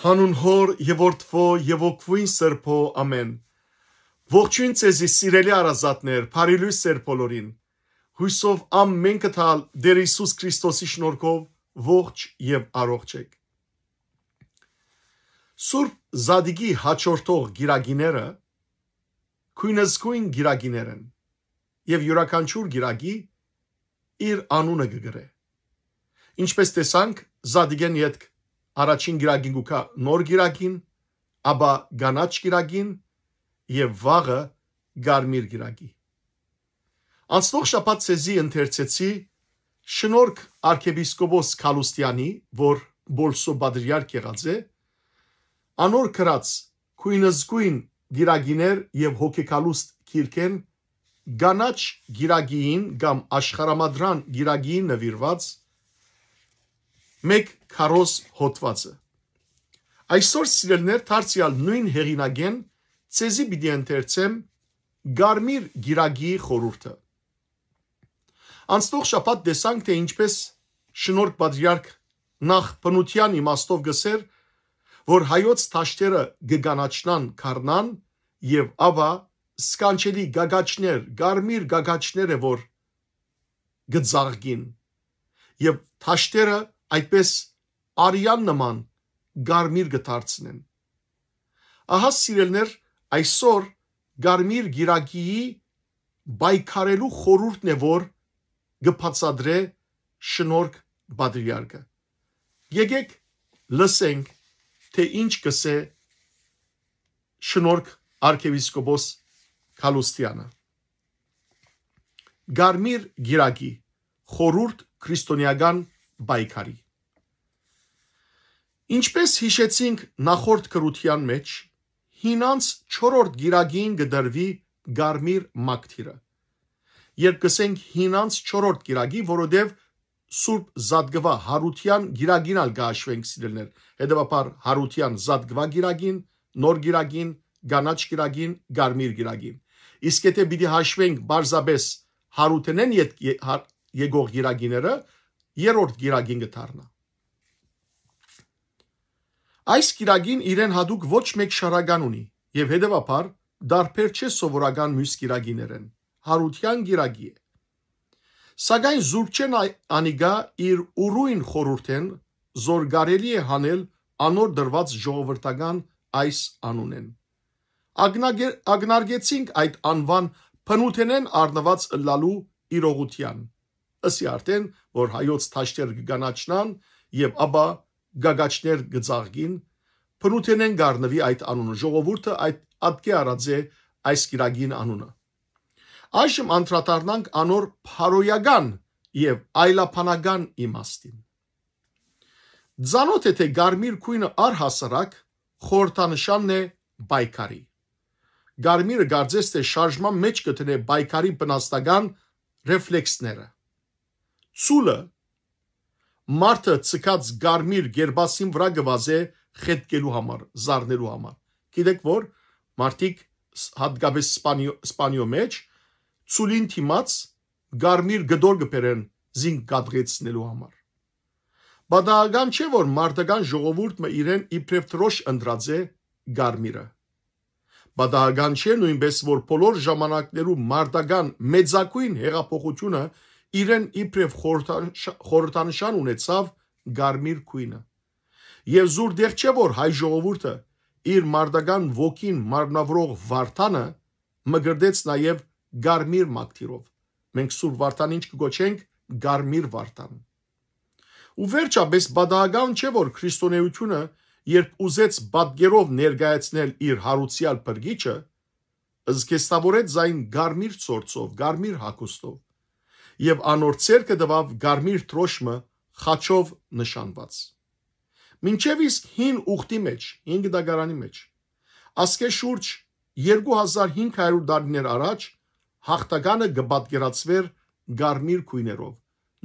հանուն հոր եւ որդվո եւ ոգվույն սրբո ամեն ողջույն ցեզի սիրելի արազատներ բարիլույս սեր բոլորին հույսով ամեն կթալ դեր Հիսուս Քրիստոսի շնորհքով ողջ եւ առողջ եք Սուրբ Զադիգի հաջորդող գիրագիները քույնզքույն գիրագիներ են եւ յուրաքանչյուր գիրագի իր անունը գգրե ինչպես տեսանք Զադիգեն յետք առաջին գիրագին գուկա նոր գիրագին, ապա գանաչ գիրագին եւ վաղը գարմիր գիրագի։ Անցնող շաբաթ ցեզի ընթերցեցի շնորհք arczepiskopos Kalustyan-ի, որ Բոլսո բադրիարք եղած է, անոր կրած քույնզգույն գիրագիներ եւ հոգեկալուստ քիրքեն գանաչ գիրագիին կամ աշխարամադրան գիրագիին նվիրված մեկ քարոզ հոտվածը։ Այսօր սիրելներ դարձյալ նույն հերինագեն ցեզի պիտի ընթերցեմ Գարմիր Գիրագի խորուրդը։ Անստող շապատ տեսանք թե ինչպես շնորհք պատրիարք նախ բնության իմաստով գսեր, որ հայոց ճաշտերը գգանաչնան քառնան եւ ավա սկանչելի գագաչներ, գարմիր գագաչները որ գծաղգին եւ ճաշտերը այդպես արյան նման գարմիր գդարցնեն։ Ահա սիրելներ, այսօր գարմիր գիրակիի բայկարելու խորուրդն է, որ գբացադրե շնորհք բադրիարգը։ Եկեք լսենք, թե ինչ կսե շնորհք arczepiskopos Քալուստյանը։ Գարմիր Գիրակի խորուրդ քրիստոնեական բայկարի Ինչպես հիշեցինք նախորդ գրության մեջ, հինանց 4-րդ գիրագին կդրվի Գարմիր մակթիրը։ Երբ կսենք հինանց 4-րդ գիրագի, որովհետև Սուրբ Զադգվա Հարության գիրագին ալ գաշվենք սիրելներ, հետևաբար Հարության Զադգվա գիրագին, նոր գիրագին, գանաչ գիրագին, Գարմիր գիրագին։ Իսկ եթե պիտի հաշվենք բարձաբես Հարութենեն եկող հա-, գիրագիները, երրորդ գիրագին կդառնա։ Այս կիրագին իրեն հadouk ոչ մեկ շարական ունի եւ հետեւաբար դարբեր չէ սովորական մյուս կիրագիներեն։ Հարության գիրագի է։ Սակայն Զուրքչեն Անիգա իր ուրույն խորհուրդեն զորգարելի է հանել անոր դրված ժողովրդական այս անունեն։ Ագնագեր ագնարգեցինք այդ անվան փնութենեն առնված լալու իրողության։ Ասի արդեն, որ հայոց թաշտեր կգանաչնան եւ ապա գագաչներ գծաղգին փրութենեն գառնվի այդ անունը ժողովուրդը այդ ատկե արած է այս գիրագին անունը այժմ անդրադառնանք անոր փարոյական եւ այլապանական իմաստին Ձանոթ է թե Գարմիր քույնը առհասարակ խորտանշանն է բայկարի Գարմիրը գարձես թե շարժման մեջ կտնե բայկարի բնաստական ռեֆլեքսները ցուլը մարդը ցկած գարմիր գերբասին վրա գվազե խետկելու համար, զառնելու համար։ Գիտեք որ մարդիկ հատկապես Սպանիո Սպանիո մեջ ցուլին թիմած գարմիր գդոր գբերեն զինք կադրեցնելու համար։ Բադաղական չէ որ մարդական ժողովուրդը իրեն իբրև տրոշ ընդրաձե գարմիրը։ Բադաղական չէ նույնպես որ բոլոր ժամանակներում մարդական մեծակույն հեղափոխությունը իրեն իբրև խորհրդանշան ունեցավ Գարմիր քույնը։ Եվ զուր դեղ չէ որ հայ ժողովուրդը իր մարդական ոգին մարմնավորող Վարդանը մգրդեց նաև Գարմիր մակտիրով։ Մենք Սուրբ Վարդան ինչ կգոչենք Գարմիր Վարդան։ Ու վերջապես բադահական չէ որ քրիստոնեությունը երբ ուզեց բադգերով ներկայացնել իր հարուցյալ բրգիչը, զգեստավորեց այն Գարմիր ծորцով, Գարմիր հակոստով եւ անոր ցերկը դվավ Գարմիր Տրոշմը խաչով նշանված։ Մինչև իսկ հին ուխտի մեջ, հին գդագարանի մեջ ասկե շուրջ 2500 դարիներ առաջ հաղթականը գպատկերացվեր Գարմիր քույներով։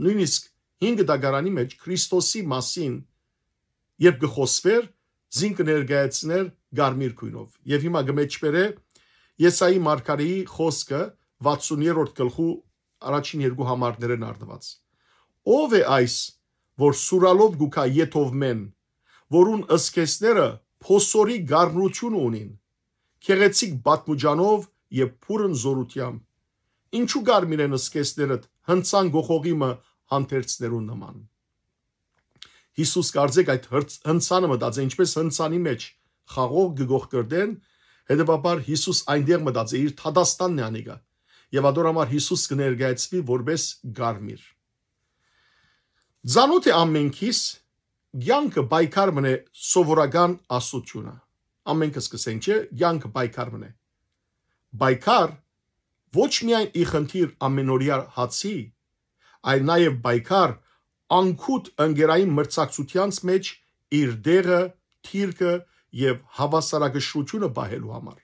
Նույնիսկ հին գդագարանի մեջ Քրիստոսի մասին երբ գխոսվեր զին կներկայացներ Գարմիր քույնով։ Եվ հիմա գմեջբերե Եսայի մարգարեի խոսքը 60-րդ գլխու առաջին երկու համարներն արդված։ Ով է այս, որ սուրալով գուքա յետով մեն, որուն ըսկեսները փոսորի գառնություն ունին, քեղեցիկ բատմուջանով եւ փուրն զորությամբ։ Ինչու գարմին են ըսկեսներդ հնցան գողողիմը հանդերձներուն նման։ Հիսուս կարծեք այդ հնցանը մտած է ինչպես հնցանի մեջ խաղող գող կրդեն, հետեւաբար Հիսուս այնտեղ մտած է իր թադաստանն է անիկա եւ ադոր համար Հիսուս կներկայացվի որպես գարմիր։ Ձանոթ է ամենքիս յանքը բայկար մնե սովորական աստությունը։ Ամենքը սկսեն չէ, յանքը բայկար մնե։ Բայկար ոչ միայն ի խնդիր ամենօրյա հացի, այլ նաև բայկար անկուտ ընկերային մրցակցությանց մեջ իր դերը, թիրքը եւ հավասարակշռությունը բահելու համար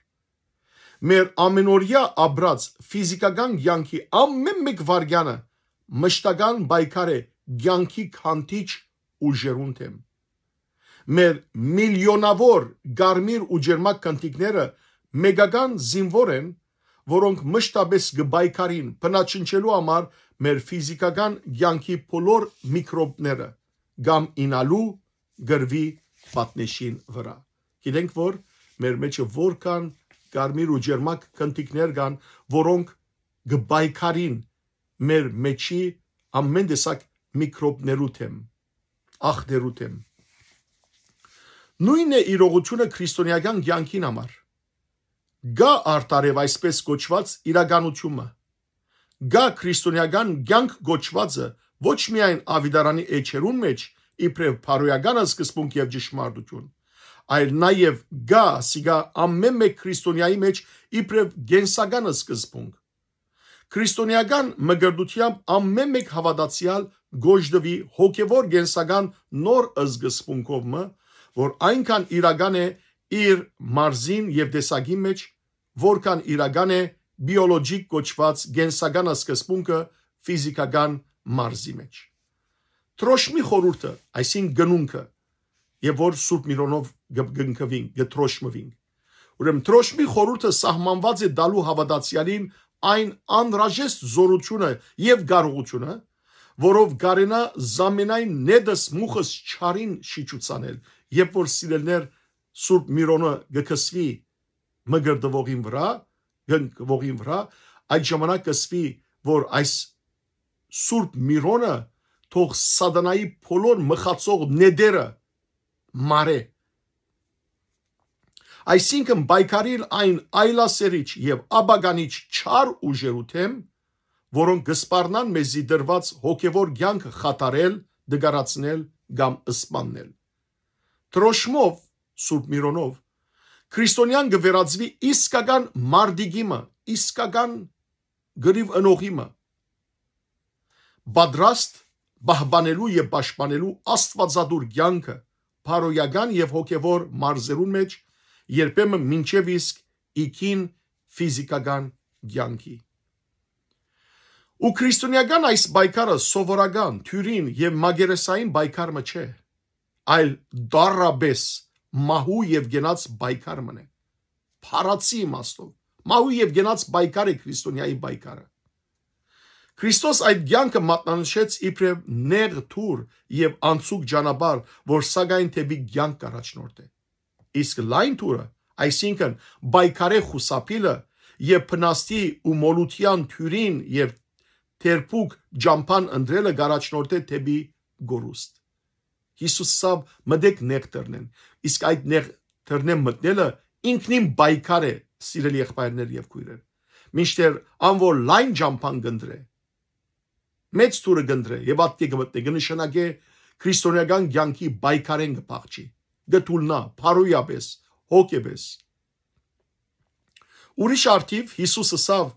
մեր ամենօրյա ապրած ֆիզիկական կյանքի ամեն մեկ վարյանը մշտական պայքար է կյանքի քանդիչ ուժերուն դեմ։ Մեր միլիոնավոր գարմիր ու ջերմակ կանտիկները մեգական զինվոր են, որոնք մշտապես գբայքարին փնաչնչելու համար մեր ֆիզիկական կյանքի բոլոր միկրոբները կամ ինալու գրվի պատնեշին վրա։ Գիտենք որ մեր մեջը որքան կարմիր ու ջերմակ քնտիկներ կան, որոնք գբայքարին մեր մեջի ամեն տեսակ միկրոբներու թեմ, ախներու թեմ։ Նույնն է իրողությունը քրիստոնեական ցանկին համար։ Գա արտարև այսպես կոչված իրականությունը։ Գա քրիստոնեական ցանկ կոչվածը ոչ միայն ավիդարանի էջերուն մեջ, իբրև փարոյական սկզբունք եւ ճշմարտություն, այլ նաև գա, սիգա ամեն մեկ քրիստոնյայի մեջ իբրև գենսագանը սկզբունք։ Քրիստոնեական մգրդությամբ ամեն մեկ հավատացյալ գոժդվի հոգևոր գենսական նոր սկզբունքով մը, որ այնքան իրական է իր մարզին եւ դեսագի մեջ, որքան իրական է բիոլոգիկ կոչված գենսական սկզբունքը ֆիզիկական մարզի մեջ։ Տրոշմի խորուրդը, այսինքն գնունքը եւ որ Սուրբ Միրոնով գտնկվին, գտրոշմվին։ Ուրեմն տրոշմի խորհուրդը սահմանված է դալու հավատացյալին այն անրաժեստ զորությունը եւ գարողությունը, որով գարենա զամենայն նեդս մուխս չարին շիճուցանել, երբ որ սիրելներ Սուրբ Միրոնը գկսվի մգրդվողին վրա, գնկվողին վրա, այդ ժամանակ կսվի, որ այս Սուրբ Միրոնը թող սադանայի փոլոր մխացող նեդերը մարե։ Այսինքն պայքարիլ այն այլասերիչ եւ աբագանիչ չար ուժերու թեմ, որոնք գսպառնան մեզի դրված հոգևոր ցանկը խաթարել, դգարացնել կամ սպաննել։ Տրոշմով Սուրբ Միրոնով քրիստոնյան գվերածվի իսկական մարդիգիմը, իսկական գրիվ ընողիմը։ Բադրաստ բահբանելու եւ պաշտպանելու աստվածադուր ցանկը փարոյական եւ հոգեվոր մարզերուն մեջ երբեմն մինչև իսկ իքին ֆիզիկական ցանկի ու քրիստոնեական այս բայկարը սովորական թյուրին եւ մագերեսային բայկարը չէ այլ դարաբես մահու եւ գնաց բայկարն է փարացի իմաստով մահու եւ գնաց բայկարը քրիստոնյայի բայկարը Քրիստոս այդ ցանկը մատնանշեց իբրև նեղ թուր եւ անցուկ ճանապար, որ սակայն թեպի ցանկ առաջնորդ է։ Իսկ լայն թուրը, այսինքն բայկարե խուսափիլը եւ փնաստի ու մոլության թյուրին եւ թերփուկ ջամփան ընդրելը գարաչնորդ է թեպի գորուստ։ Հիսուսը մտեք նեղ դռնեն, իսկ այդ նեղ դռնեն մտնելը ինքնին բայկար է, սիրելի եղբայրներ եւ քույրեր։ Մինչդեռ անոր լայն ջամփան գնդրե մեծ ծուրը գնդրե եւ ատկե գմտնե գնշանակե քրիստոնեական ցանկի բայկարեն գփախչի գտուլնա փարոյապես հոգեպես ուրիշ արդիվ Հիսուսը սավ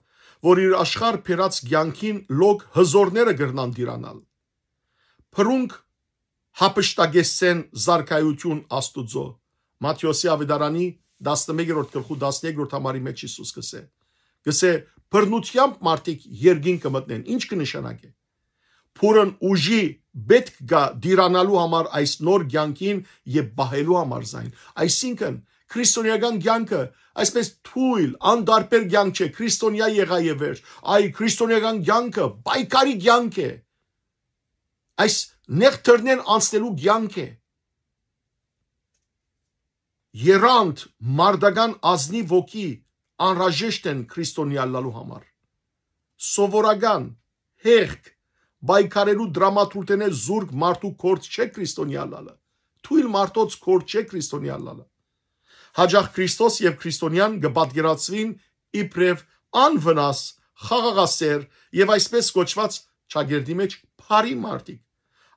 որ իր աշխարհ փերած ցանկին լոգ հզորները գրնան դիրանալ փրունք հապշտագեսեն զարկայություն աստուծո մատթեոսի ավետարանի 11-րդ գլխու 12-րդ համարի մեջ Հիսուս գսե գսե բռնությամբ մարդիկ երկին կմտնեն ինչ կնշանակի փորն ուժի պետք գա դիրանալու համար այս նոր ցանկին եւ բահելու համար զայն այսինքն քրիստոնեական ցանկը այսպես թույլ անդարբեր ցանկ չէ քրիստոնյա եղա եւ վերջ այ քրիստոնեական ցանկը պայքարի ցանկ է այս նեղթերնեն անցնելու ցանկ է երանդ մարդական ազնի ոգի անրաժեշտ են քրիստոնյա լալու համար սովորական հեղք բայկարելու դրամատուրտենե զուրկ մարդու կորց չէ քրիստոնյալալը։ Թույլ մարդոց կորց չէ քրիստոնյալալը։ Հաջախ Քրիստոս եւ քրիստոնյան կպատկերացվին իբրև անվնաս, խաղաղասեր եւ այսպես կոչված ճագերդի մեջ բարի մարդիկ։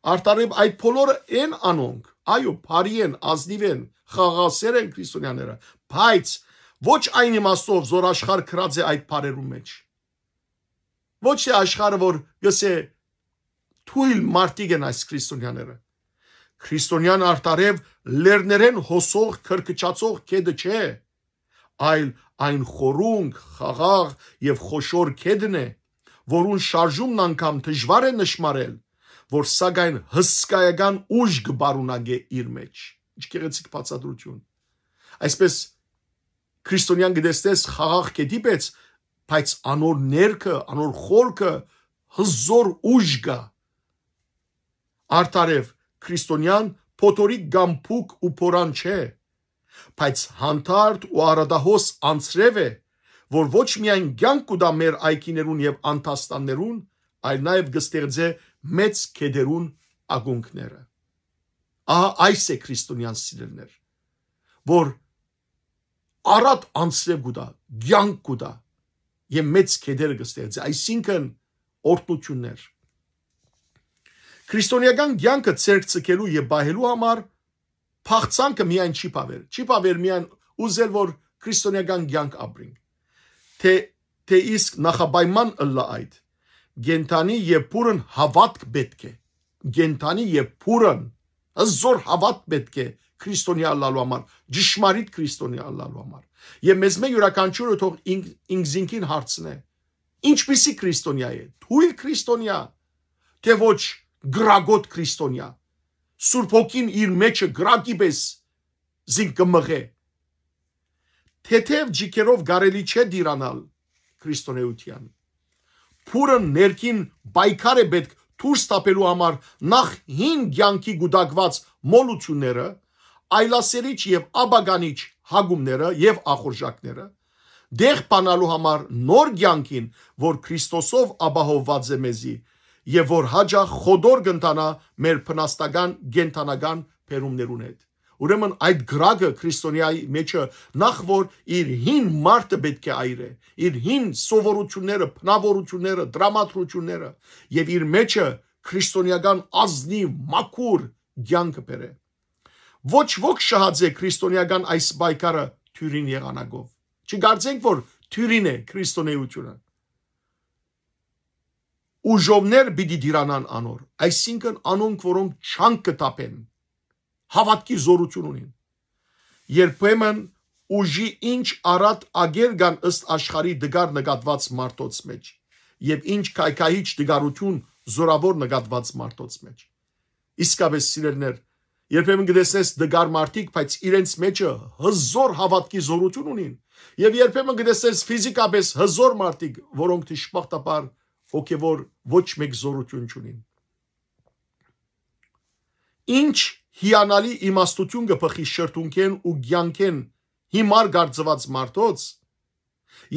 Արտարև այդ բոլորը են անոնք, այո, բարի են, ազնիվ են, խաղաղասեր են քրիստոնյաները, բայց ոչ այն իմաստով զորաշխար քրած է այդ բարերու մեջ։ Ոչ թե աշխարը, որ գսե թույլ մարդիկ են այս քրիստոնյաները։ Քրիստոնյան արտարև լերներեն հոսող, քրկչացող կեդը չէ, այլ այն խորունգ, խաղաղ եւ խոշոր կեդն է, որուն շարժումն անգամ դժվար է նշмарել, որ սակայն հսկայական ուժ կբարունագե իր մեջ։ Ինչ գեղեցիկ բացատրություն։ Այսպես քրիստոնյան գտեստես խաղաղ կեդի պես, բայց անոր ներքը, անոր խորքը հզոր ուժ կա Արտարև քրիստոնյան փոթորիկ կամ փուկ ու փորան չէ, բայց հանդարտ ու արադահոս անձրև է, որ ոչ միայն ցանկ կուտա մեր այգիներուն եւ անտաստաններուն, այլ նաեւ կստեղծե մեծ կեդերուն ագունքները։ Ահա այս է քրիստոնյան սիրելներ, որ առատ անձրև կուտա, ցանկ կուտա եւ մեծ կեդերը կստեղծի, այսինքն օրտություններ Քրիստոնեական ցանկը ցերկ ցկելու եւ բահելու համար փաղցանքը միայն չի բավեր։ Չի բավեր միայն ուզել որ քրիստոնեական ցանկ ապրենք։ Թե թե իսկ նախաբայման ըլլա այդ գենտանի եւ փուրն հավատք պետք է գենտանի եւ փուրն զոր հավատ պետք է քրիստոնյա լալու համար ճշմարիտ քրիստոնյա լալու համար եւ մեզ մե յուրաքանչյուրը թող ինքզինքին հարցնե ինչպիսի քրիստոնյա է թույլ քրիստոնյա թե ոչ գրագոտ քրիստոնյա Սուրբ Հոգին իր մեջը գրագի պես զինք կմղե թեթև ջիկերով գարելի չէ դիրանալ քրիստոնեության փուրը ներքին բայկար է պետք դուրս տապելու համար նախ հին ցանկի գուտակված մոլությունները այլասերիչ եւ աբագանիչ հագումները եւ ախորժակները դեղ բանալու համար նոր ցանկին որ քրիստոսով ապահովված է մեզի եւ որ հաջախ խոդոր կընտանա մեր փնաստական գենթանական փերումներուն հետ։ Ուրեմն այդ գրագը քրիստոնեայի մեջը նախ որ իր հին մարդը պետք է այրե, իր հին սովորությունները, բնավորությունները, դրամատրությունները եւ իր մեջը քրիստոնեական ազնի մաքուր ցանկը բերե։ Ոչ ոք շահadzե քրիստոնեական այս պայքարը թյուրին եղանակով։ Չգարձենք որ թյուրին է քրիստոնեությունը ուժովներ պիտի դիրանան անոր, այսինքն անոնք, որոնք չան կտապեն, հավատքի զորություն ունին։ Երբեմն ուժի ինչ արատ ագեր կան ըստ աշխարի դգար նկատված մարդոց մեջ եւ ինչ կայքայիչ դգարություն զորավոր նկատված մարդոց մեջ։ Իսկապես սիրելներ, երբեմն գտեսնես դգար մարդիկ, բայց իրենց մեջը հզոր հավատքի զորություն ունին։ Եվ երբեմն գտեսես ֆիզիկապես հզոր մարդիկ, որոնք դժբախտաբար հոգևոր ոչ մեկ զորություն չունին։ Ինչ հիանալի իմաստություն գփխի շրթունքեն ու ցանկեն հիմար գարձված մարդոց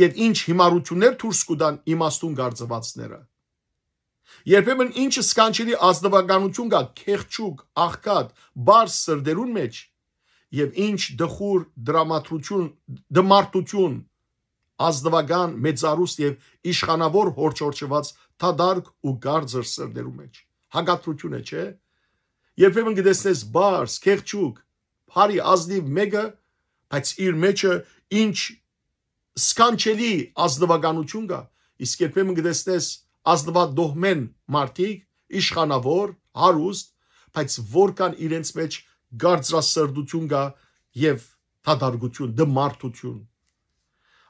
եւ ինչ հիմարություններ դուրս կուտան իմաստուն գարձվածները։ Երբեմն ինչ սկանչելի ազնվականություն կա քեղճուկ, աղքատ, բարձ սրդերուն մեջ եւ ինչ դխուր դրամատրություն, դմարտություն ազնվական, մեծարուստ եւ իշխանավոր հորճորճված թադարք ու գարձր սրդերու մեջ։ Հագատրություն է, չէ՞։ Երբեմն գտեսնես բարձ, քեղճուկ, բարի ազնիվ մեկը, բայց իր մեջը ինչ սկանչելի ազնվականություն կա, իսկ երբեմն գտեսնես ազնվադոհմեն մարդիկ, իշխանավոր, հարուստ, բայց որքան իրենց մեջ գարձրասրդություն կա եւ թադարգություն, դմարտություն։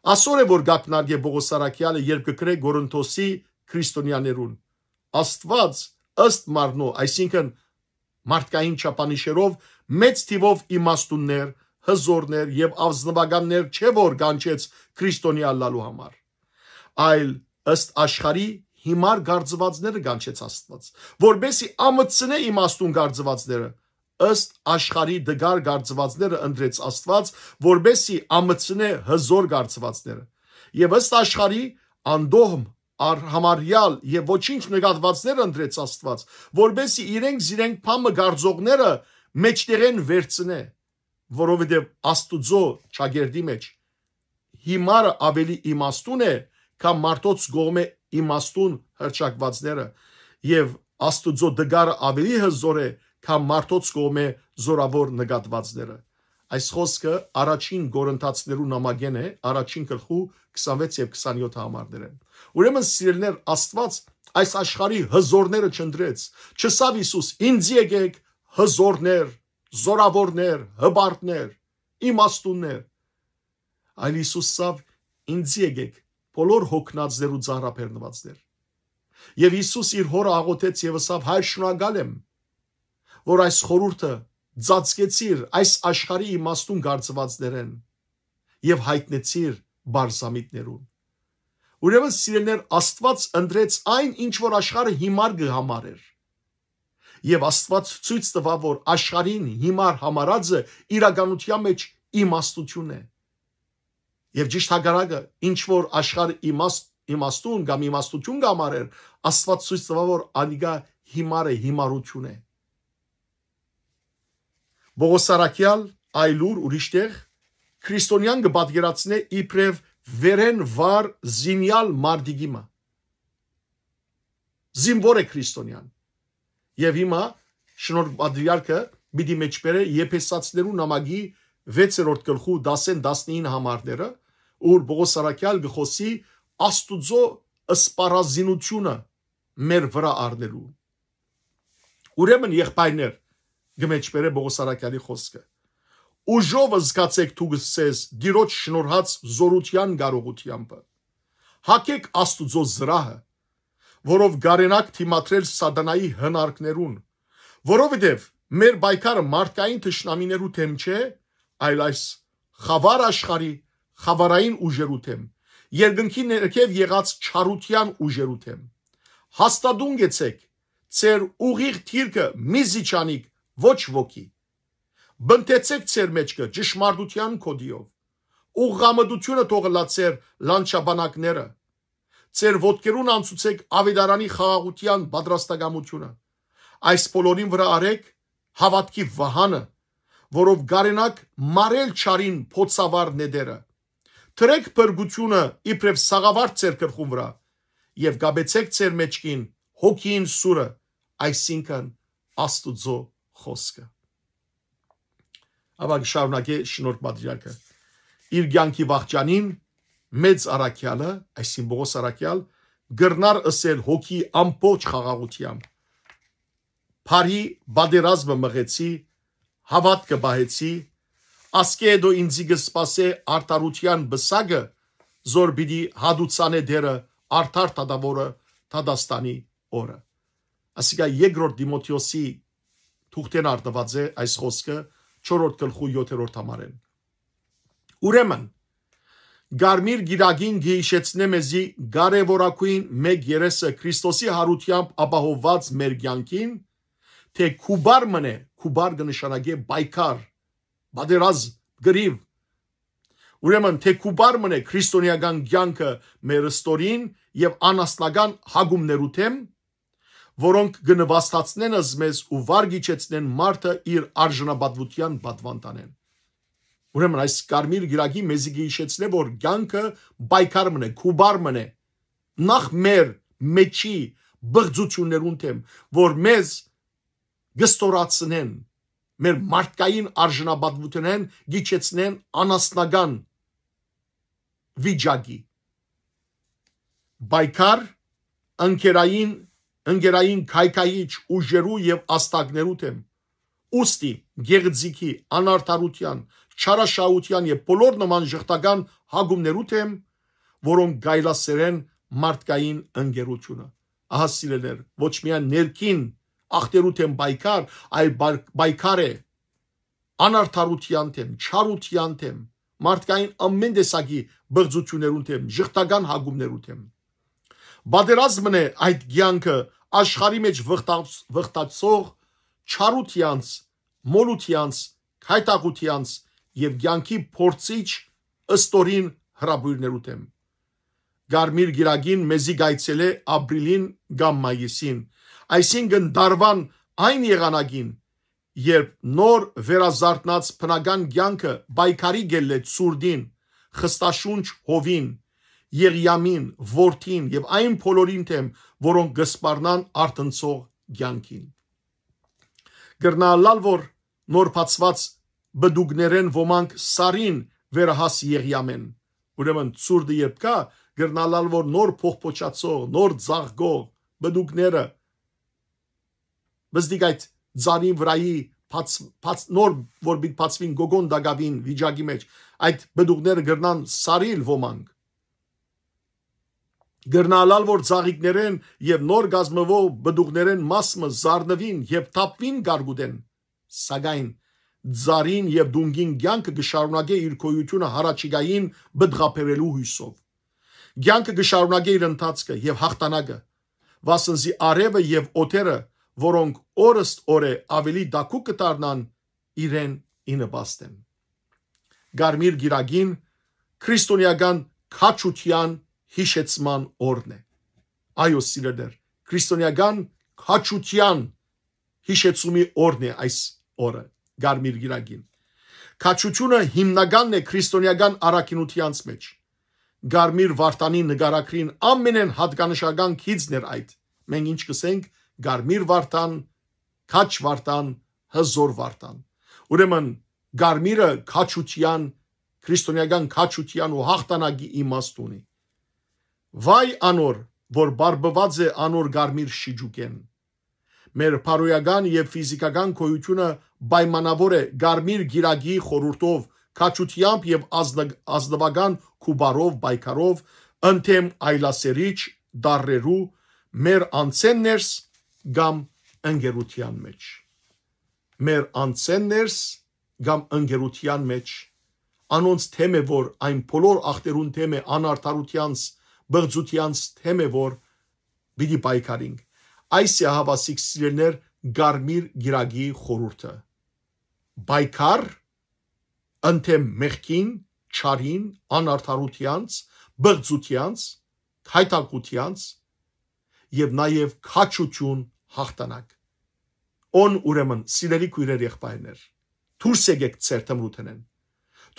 Ասոր է որ գակնարգե Բողոս Սարակյանը երբ կգրե Գորնթոսի քրիստոնյաներուն Աստված ըստ մարնո, այսինքն մարդկային չափանիշերով մեծ թիվով իմաստուններ, հզորներ եւ ազնվականներ չէ որ գանչեց քրիստոնյա լալու համար, այլ ըստ աշխարի հիմար գարձվածները գանչեց Աստված, որբեսի ամծնե իմաստուն գարձվածները ըստ աշխարհի դգար գարծվածները ընդրեց Աստված, որբեսի ամցնե հզոր գարծվածները։ Եվ ըստ աշխարհի անդոհմ արհամարյալ եւ ոչինչ նկատվածները ընդրեց Աստված, որբեսի իրենք զիրենք փամը գարձողները մեջտեղեն վերցնե, որովհետեւ Աստուծո ճագերդի մեջ հիմարը ավելի իմաստուն է, կամ մարդոց գողմե իմաստուն հրճակվածները եւ Աստուծո դգարը ավելի հզոր է, կամ մարդոց կողմէ զորավոր նկատվածները։ Այս խոսքը առաջին Գորընթացներու նամակեն է, առաջին գլխու 26 եւ 27 համարները։ Ուրեմն սիրելներ Աստված այս աշխարհի հզորները չընտրեց։ Չսավ Հիսուս, ինձ եկեք հզորներ, զորավորներ, հբարտներ, իմաստուններ։ Այլ Հիսուս սավ ինձ եկեք բոլոր հոգնածներ ու ծառապերնվածներ։ Եվ Հիսուս իր հորը աղոթեց եւ ասավ՝ հայր շնորհակալ եմ որ այս խորուրդը ծածկեցիր այս աշխարհի իմաստուն գարծվածներեն եւ հայտնեցիր բարսամիտներուն ուրեմն սիրելներ աստված ընդրեց այն ինչ որ աշխարհը հիմար գհամարեր եւ աստված ցույց տվա որ աշխարհին հիմար համարածը իրականության մեջ իմաստություն է եւ ճիշտ հագարակը ինչ որ աշխարհ իմաստ իմաստուն կամ իմաստություն գամարեր աստված ցույց տվա որ անիգա հիմար է հիմարություն է Բողոսարակյալ այլուր ուրիշտեղ քրիստոնյան կպատկերացնե իբրև վերեն վար զինյալ մարդիկիմա զինվոր է քրիստոնյան եւ հիմա շնորհ պատրիարքը պիտի մեջբերե եփեսացներու նամակի 6-րդ գլխու 10-ն 19 համարները ուր Բողոս Սարակյալ գխոսի աստուծո սպառազինությունը մեր վրա առնելու ուրեմն եղբայրներ գմեջբերե Բողոսարակյանի խոսքը ուժով զգացեք ցուգս ցես գիրոջ շնորհած զորության գարողությամբ հակեք աստուծո զրահը որով գարենակ թիմատրել սադանայի հնարքներուն որովհետև մեր բայկարը մարդկային թշնամիներու թեմ չէ այլ այս խավար աշխարի խավարային ուժերու թեմ երկնքի ներքև եղած չարության ուժերու թեմ հաստատուն գեցեք ծեր ուղիղ թիրքը մի զիջանիկ ոչ ոքի։ Բնտեցեք ձեր մեջքը ճշմարտության կոդիով։ Ուղղամդությունը թողլա ձեր լանչաբանակները։ Ձեր ոդկերուն անցուցեք ավետարանի խաղաղության պատրաստակամությունը։ Այս բոլորին վրա արեք հավատքի վահանը, որով գարենակ մարել չարին փոցավար ները։ Թրեք բրգությունը իբրև սաղավար ձեր գրխում վրա եւ գաբեցեք ձեր մեջքին հոգին սուրը, այսինքն Աստուծո խոսքը։ Ավագ շարունակե շնորհք պատրիարքը։ Իր ցանկի վաղճանին մեծ Արաքյալը, այսին Բողոս Արաքյալ, գրնար ըսել հոգի ամբողջ խաղաղությամբ։ Փարի բادرազմը մղեցի, հավատքը բահեցի, ասկեդո ինձի գսպասե արտարության բսագը, զոր բիդի հադուցանե դերը արդար տադավորը Թադաստանի օրը։ Ասիկա երկրորդ Դիմոթեոսի թուղթեն արտված է այս խոսքը 4-րդ գլխու 7-րդ համարեն։ Ուրեմն Գարմիր գիրագին գիշեցնե մեզի կարևորակույն մեկ երեսը Քրիստոսի հարությամբ ապահովված մեր կյանքին, թե քուբար մնե, քուբար կնշանակե բայկար, բادرազ գրիվ։ Ուրեմն թե քուբար մնե քրիստոնեական կյանքը մեր ստորին եւ անաստական հագումներութեմ, որոնք գնվաստացնեն զմեզ ու վարգիչեցնեն մարդը իր արժանապատվության պատվանդանեն։ Ուրեմն այս կարմիր գրագի մեզի գիշեցն է, որ ցանկը բայկարմն է, քուբարմն է։ Նախ մեր մեջի բղձություններուն թեմ, որ մեզ գստորացնեն, մեր մարդկային արժանապատվությունեն գիչեցնեն անասնական վիճակի։ Բայկար ընկերային հնգերային քայքայիչ ուժերու եւ աստագներու դեմ ուստի գեղձիկի անարդարության չարաշահության եւ բոլոր նման շղթական հագումներու դեմ որոնք գայլասերեն մարդկային ընկերությունը ահա սիրելներ ոչ միայն ներքին ախտերու դեմ բայկար այլ բայկար է անարդարության դեմ չարության դեմ մարդկային ամեն տեսակի բղձություններուն դեմ շղթական հագումներու դեմ բادرազմն է այդ ցանկը աշխարի մեջ վղտաց, վղտացող չարությանց, մոլությանց, քայտաղությանց եւ ցանկի փորձիչ ըստորին հրաբույրներու դեմ։ Գարմիր գիրագին մեզի գայցել է ապրիլին կամ մայիսին, այսինքն դարվան այն եղանակին, երբ նոր վերազարտնած բնական ցանկը բայկարի գելը ծուրդին, խստաշունչ հովին Եղիամին, Որթին եւ այն բոլորին թեմ, որոնք գսպարնան արտընծող ցանկին։ Գրնալալ որ նոր բացված բդուգներեն ոմանք սարին վերահաս Եղիամեն։ Ուրեմն ծուրդը երբ կա, գրնալալ որ նոր փողփոչացող, նոր ցաղգող բդուգները բզդիկ այդ ցարի վրայի բաց բաց նոր որ բիտ բացվին գոգոն դագավին վիճակի մեջ այդ բդուգները գրնան սարիլ ոմանք գրնալալ որ ցաղիկներեն եւ նոր գազմվող բդուղներեն մասը զառնվին եւ թափվին գարգուդեն սակայն Ձարին եւ դունգին ցանկը գշարունակե իր կոյությունը հարաճիգային բդղափերելու հույսով։ Ցանկը գշարունակե իր ընթացքը եւ հաղթանակը։ Վասնզի արևը եւ օթերը, որոնք օրըստ օրե ավելի դակու կդառնան իրեն ինպաստեն։ Գարմիր գիրագին քրիստոնեական քաչության հիշեցման օրն է։ Այո, սիրելներ, քրիստոնեական քաչության հիշեցումի օրն է այս օրը Գարմիր Գիրագին։ Քաչությունը հիմնականն է քրիստոնեական առաքինությանց մեջ։ Գարմիր Վարտանի նկարագրին ամենեն հատկանշական քիծն էր այդ։ Մենք ինչ կսենք Գարմիր Վարտան, Քաչ Վարտան, Հզոր Վարտան։ Ուրեմն Գարմիրը քաչության, քրիստոնեական քաչության ու հաղթանակի իմաստ ունի։ Վայ անոր, որ բարբված է անոր գարմիր շիճուկեն։ Մեր փարոյական եւ ֆիզիկական քոյությունը պայմանավոր է գարմիր գիրագի խորուրտով, քաչությամբ եւ ազնվական կուբարով բայկարով ընդեմ այլասերիչ դարերու մեր անցեններս կամ ընկերության մեջ մեր անցեններս կամ ընկերության մեջ անոնց թեմը որ այն բոլոր ախտերուն թեմը անարթարությանս բղձությանց թեմ է, որ բիդի պայքարինք։ Այս է հավասիկ սիրելներ գարմիր գիրագի խորուրդը։ Պայքար ընդեմ մեղքին, չարին, անարդարությանց, բղձությանց, հայտակությանց և նաև քաչություն հաղթանակ։ Ոն ուրեմն սիրելի քույրեր եղբայրներ, դուրս եկեք ծեր թմրութենեն։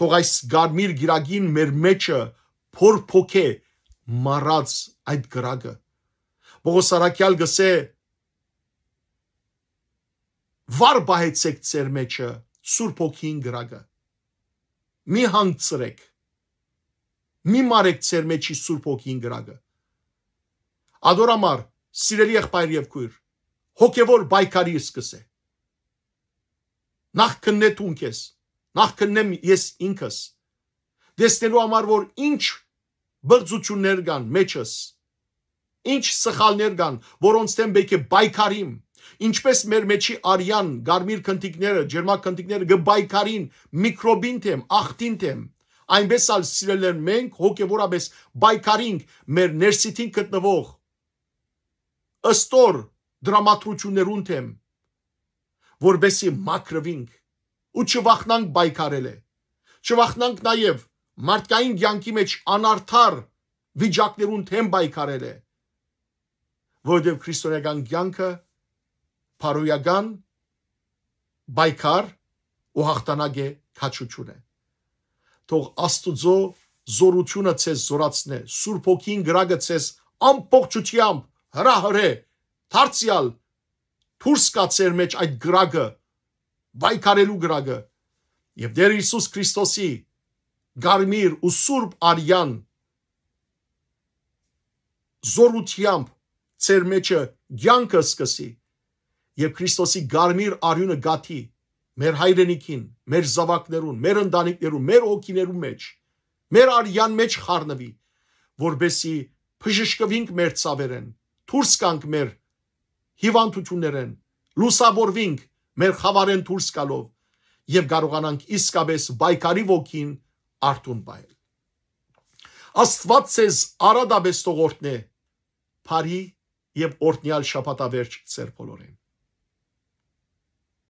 Թող այս գարմիր գիրագին մեր մեջը փորփոքե մարած այդ գրակը։ Պողոս Արաքյալ գսե վար բահեցեք ձեր մեջը Սուրբ ոգին գրակը։ Մի հանգցրեք։ Մի մարեք ձեր մեջի Սուրբ ոգին գրակը։ Ադորամար, սիրելի եղբայր եւ քույր, հոգեոր պայքարի սկսե։ Նախ քննե տունքես, նախ քննեմ ես ինքս։ Դեսնելու համար որ ինչ բղձություններ կան մեջս։ Ինչ սխալներ կան, որոնց դեմ բեքի բայկարիմ, ինչպես մեր մեջի արյան, գարմիր քնտիկները, ջերմակ քնտիկները գբայկարին, միկրոբին թեմ, ախտին թեմ, այնպես ալ սիրել են մենք հոգևորապես բայկարինք մեր ներսիթին գտնվող ըստոր դրամատրություններուն թեմ, որբեսի մակրվինք ու չվախնանք բայկարել է։ Չվախնանք նաև մարդկային ցանկի մեջ անարդար վիճակներուն թեմ պայքարել է որովհետև քրիստոնեական ցանկը փարոյական պայքար ու հաղթանակ է քաչուչուն է թող աստուծո զորությունը ցես զորացնե սուրբ ոգին գրագը ցես ամբողջությամբ հրահրե դարձյալ դուրս կա ծեր մեջ այդ գրագը վայքարելու գրագը եւ դեր Հիսուս Քրիստոսի Գարմիր ու Սուրբ Արյան զորությամբ ծեր մեջը ցանկը սկսի եւ Քրիստոսի գարմիր արյունը գաթի մեր հայրենիքին, մեր զավակներուն, մեր ընտանիքներուն, մեր օքիներուն մեջ, մեր արյան մեջ խառնվի, որբեսի բժշկվինք մեր ցավերեն, դուրս կանք մեր հիվանդություններեն, լուսավորվինք մեր խավարեն դուրս գալով եւ կարողանանք իսկապես բայկարի ոգին արդուն պահել։ Աստված ցեզ արադաբես տողորդն է, բարի եւ օրտնյալ շապատավերջ ծեր բոլորին։